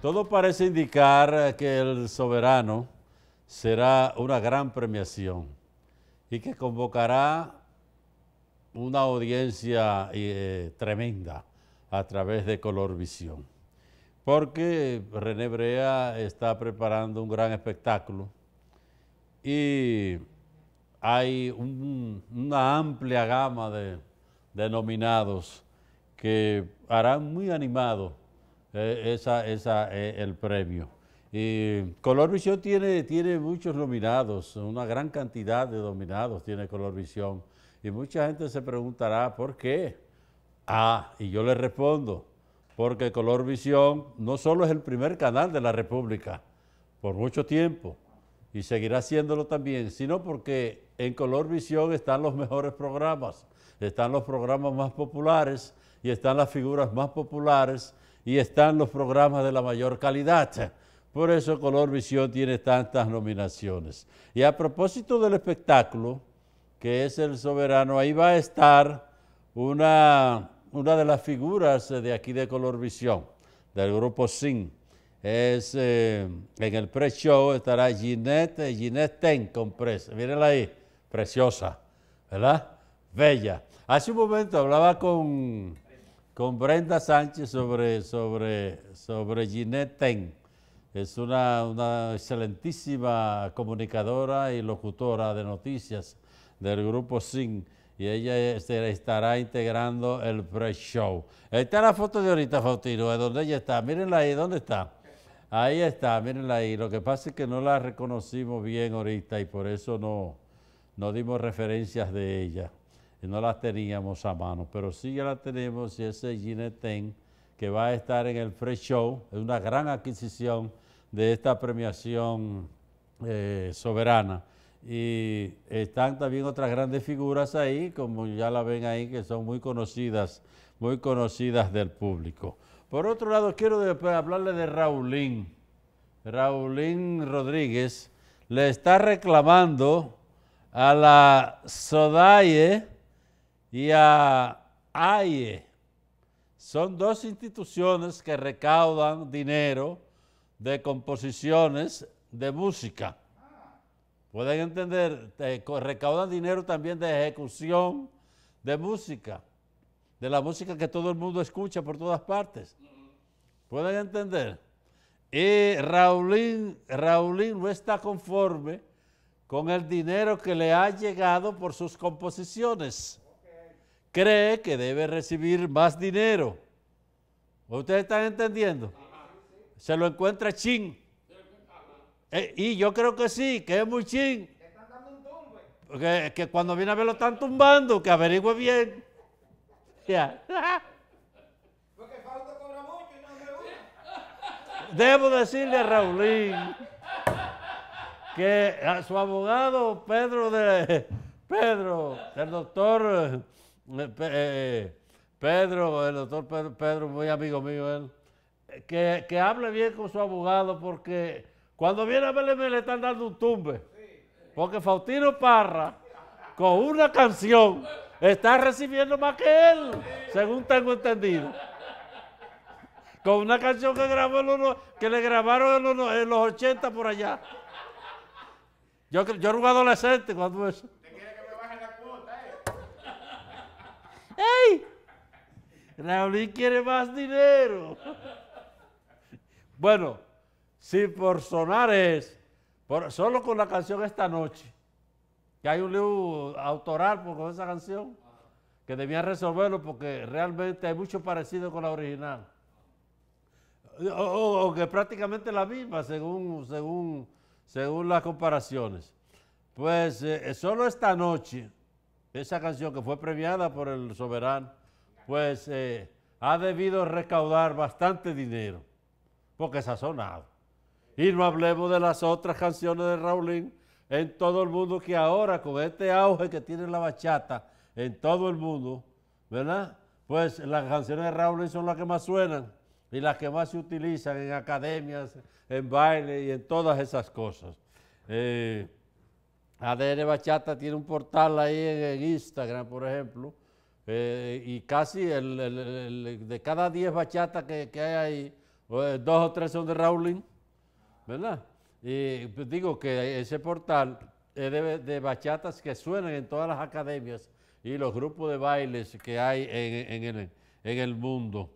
Todo parece indicar eh, que el soberano será una gran premiación y que convocará una audiencia eh, tremenda a través de Colorvisión. Porque René Brea está preparando un gran espectáculo y hay una amplia gama de, de nominados que harán muy animado eh, esa es el premio. Y Color Visión tiene, tiene muchos nominados, una gran cantidad de nominados tiene Color Visión. Y mucha gente se preguntará, ¿por qué? Ah, y yo le respondo, porque Color Visión no solo es el primer canal de la República por mucho tiempo, y seguirá siéndolo también, sino porque en Color Visión están los mejores programas, están los programas más populares y están las figuras más populares y están los programas de la mayor calidad. Por eso Color Visión tiene tantas nominaciones. Y a propósito del espectáculo, que es El Soberano, ahí va a estar una, una de las figuras eh, de aquí de Color Visión, del grupo SIN. Es, eh, en el pre-show estará Ginette, eh, Ginette Ten con presa. Mírenla ahí, preciosa, ¿verdad? Bella. Hace un momento hablaba con con Brenda Sánchez sobre, sobre, sobre Ginette Ten. Es una, excelentísima comunicadora y locutora de noticias del grupo SIN y ella se estará integrando el pre-show. Ahí está la foto de ahorita, Fautino, de donde ella está. Mírenla ahí, ¿dónde está? Ahí está, mírenla ahí. Lo que pasa es que no la reconocimos bien ahorita y por eso no, no dimos referencias de ella no las teníamos a mano, pero sí ya las tenemos y ese Ginetén que va a estar en el Fresh Show, es una gran adquisición de esta premiación eh, soberana. Y están también otras grandes figuras ahí, como ya la ven ahí, que son muy conocidas, muy conocidas del público. Por otro lado, quiero después hablarle de Raulín. Raulín Rodríguez le está reclamando a la SODAIE y a AIE. Son dos instituciones que recaudan dinero de composiciones de música. Pueden entender, recaudan dinero también de ejecución de música, de la música que todo el mundo escucha por todas partes. Pueden entender. Y Raulín, Raulín no está conforme con el dinero que le ha llegado por sus composiciones cree que debe recibir más dinero. ¿Ustedes están entendiendo? Se lo encuentra chin. Eh, y yo creo que sí, que es muy chin. Que, cuando viene a ver lo están tumbando, que averigüe bien. Ya. Debo decirle a Raulín que a su abogado Pedro de Pedro, el doctor eh, eh, Pedro, el doctor Pedro, muy amigo mío él, que, hable bien con su abogado porque cuando viene a verle le están dando un tumbe. Porque Faustino Parra, con una canción, está recibiendo más que él, según tengo entendido. Con una canción que, grabó que le grabaron en los, 80 por allá. Yo, yo era un adolescente cuando eso. ¡Ey! Raúl quiere más dinero. Bueno, si por sonar es, por, solo con la canción esta noche, que hay un libro autoral con esa canción, que debía resolverlo porque realmente hay mucho parecido con la original. O, que prácticamente la misma, según, según, según las comparaciones. Pues eh, solo esta noche esa canción que fue premiada por el soberano, pues eh, ha debido recaudar bastante dinero, porque se ha sonado. Y no hablemos de las otras canciones de Raulín en todo el mundo, que ahora con este auge que tiene la bachata en todo el mundo, ¿verdad? Pues las canciones de Raulín son las que más suenan y las que más se utilizan en academias, en baile y en todas esas cosas. Eh, ADN Bachata tiene un portal ahí en, Instagram, por ejemplo, eh, y casi el, de cada 10 bachatas que, que, hay ahí, eh, dos o tres son de Rowling, ¿verdad? Y pues, digo que ese portal es de, bachatas que suenan en todas las academias y los grupos de bailes que hay en, en, el, mundo.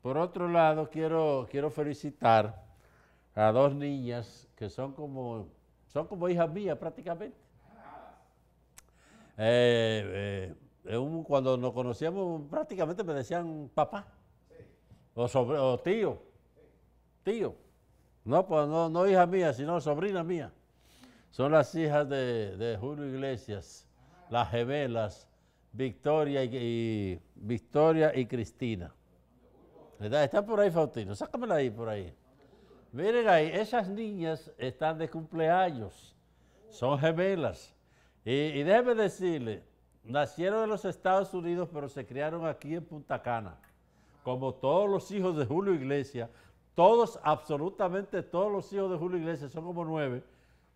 por otro lado, quiero, quiero felicitar a dos niñas que son como son como hijas mías prácticamente. Eh, eh, cuando nos conocíamos prácticamente me decían papá o, tío, tío. No, pues no, no hija mía, sino sobrina mía. Son las hijas de, Julio Iglesias, las gemelas, Victoria y, Victoria y Cristina. ¿Verdad? Está por ahí, Faustino. Sácamela ahí, por ahí. Miren ahí, esas niñas están de cumpleaños, son gemelas. Y, y déjeme decirle, nacieron en los Estados Unidos, pero se criaron aquí en Punta Cana. Como todos los hijos de Julio Iglesias, todos, absolutamente todos los hijos de Julio Iglesias, son como nueve,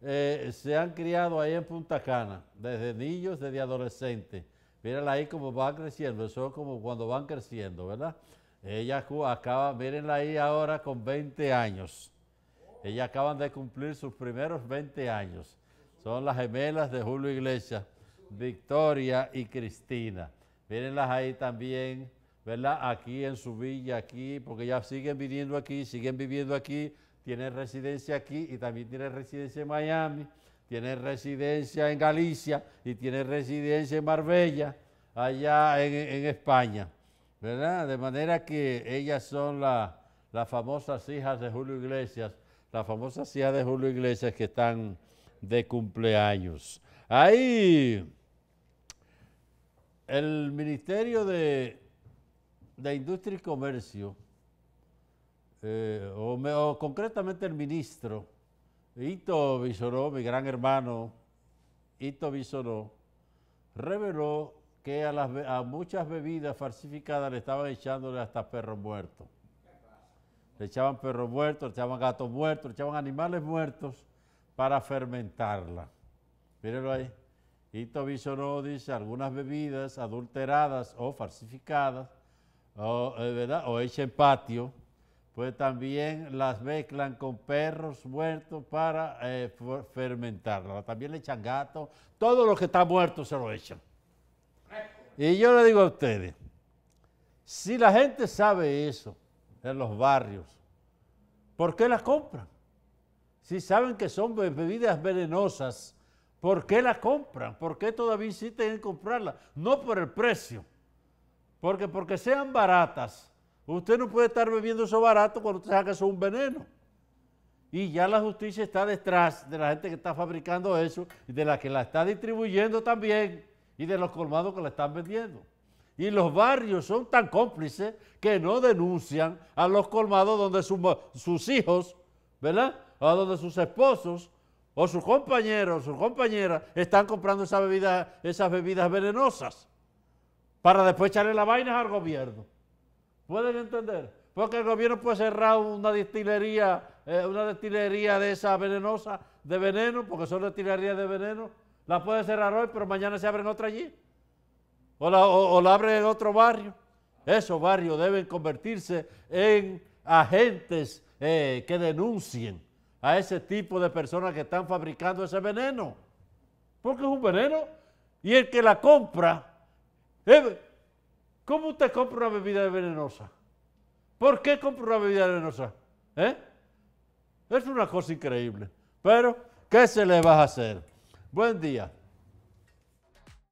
eh, se han criado ahí en Punta Cana, desde niños, desde adolescentes. Miren ahí como van creciendo, eso es como cuando van creciendo, ¿verdad? Ella acaba, mírenla ahí ahora con 20 años. Ella acaban de cumplir sus primeros 20 años. Son las gemelas de Julio Iglesias, Victoria y Cristina. Mírenlas ahí también, ¿verdad? Aquí en su villa, aquí, porque ellas siguen viniendo aquí, siguen viviendo aquí, tienen residencia aquí y también tienen residencia en Miami, tienen residencia en Galicia y tienen residencia en Marbella, allá en, en España. De manera que ellas son las famosas hijas de Julio Iglesias, las famosas hijas de Julio Iglesias que están de cumpleaños. Ahí el Ministerio de, Industria y Comercio, eh, o, concretamente el ministro, Ito Visoró, mi gran hermano, Ito Vizoró, reveló que a, muchas bebidas falsificadas le estaban echándole hasta perros muertos. Le echaban perros muertos, le echaban gatos muertos, le echaban animales muertos para fermentarla. Mírenlo ahí. Y no dice, algunas bebidas adulteradas o falsificadas, o, eh, ¿verdad? o hechas en patio, pues también las mezclan con perros muertos para eh, fermentarla. También le echan gatos, todo lo que está muerto se lo echan. Y yo le digo a ustedes, si la gente sabe eso en los barrios, ¿por qué las compran? Si saben que son bebidas venenosas, ¿por qué las compran? ¿Por qué todavía insisten en comprarlas? No por el precio, porque porque sean baratas. Usted no puede estar bebiendo eso barato cuando usted sabe que es un veneno. Y ya la justicia está detrás de la gente que está fabricando eso y de la que la está distribuyendo también y de los colmados que la están vendiendo. Y los barrios son tan cómplices que no denuncian a los colmados donde sus hijos, ¿verdad? O donde sus esposos o sus compañeros, sus compañeras están comprando esas bebidas venenosas para después echarle las vaina al gobierno. ¿Pueden entender? Porque el gobierno puede cerrar una destilería, eh, una destilería de esa venenosa, de veneno, porque son destilerías de veneno, la puede cerrar hoy, pero mañana se abren otra allí. O la, o, la abren en otro barrio. Esos barrios deben convertirse en agentes eh, que denuncien a ese tipo de personas que están fabricando ese veneno. Porque es un veneno. Y el que la compra, eh, ¿cómo usted compra una bebida venenosa? ¿Por qué compra una bebida venenosa? ¿Eh? Es una cosa increíble. Pero, ¿qué se le va a hacer? Bom dia.